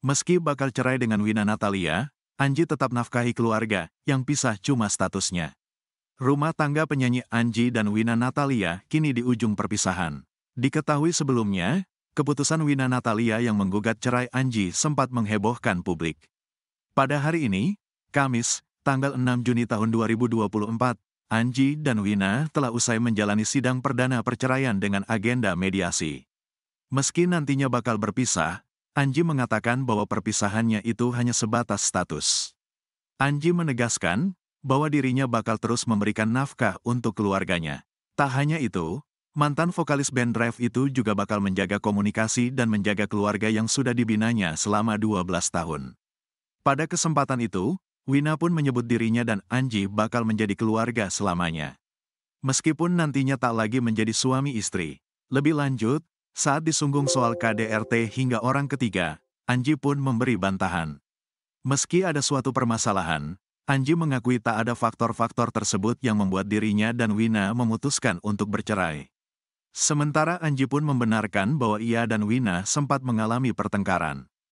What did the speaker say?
Meski bakal cerai dengan Wina Natalia, Anji tetap nafkahi keluarga, yang pisah cuma statusnya. Rumah tangga penyanyi Anji dan Wina Natalia kini di ujung perpisahan. Diketahui sebelumnya, keputusan Wina Natalia yang menggugat cerai Anji sempat menghebohkan publik. Pada hari ini, Kamis, tanggal 6 Juni tahun 2024, Anji dan Wina telah usai menjalani sidang perdana perceraian dengan agenda mediasi. Meski nantinya bakal berpisah, Anji mengatakan bahwa perpisahannya itu hanya sebatas status. Anji menegaskan bahwa dirinya bakal terus memberikan nafkah untuk keluarganya. Tak hanya itu, mantan vokalis band Drive itu juga bakal menjaga komunikasi dan menjaga keluarga yang sudah dibinanya selama 12 tahun. Pada kesempatan itu, Wina pun menyebut dirinya dan Anji bakal menjadi keluarga selamanya. Meskipun nantinya tak lagi menjadi suami istri. Lebih lanjut, saat disunggung soal KDRT hingga orang ketiga, Anji pun memberi bantahan. Meski ada suatu permasalahan, Anji mengakui tak ada faktor-faktor tersebut yang membuat dirinya dan Wina memutuskan untuk bercerai. Sementara Anji pun membenarkan bahwa ia dan Wina sempat mengalami pertengkaran.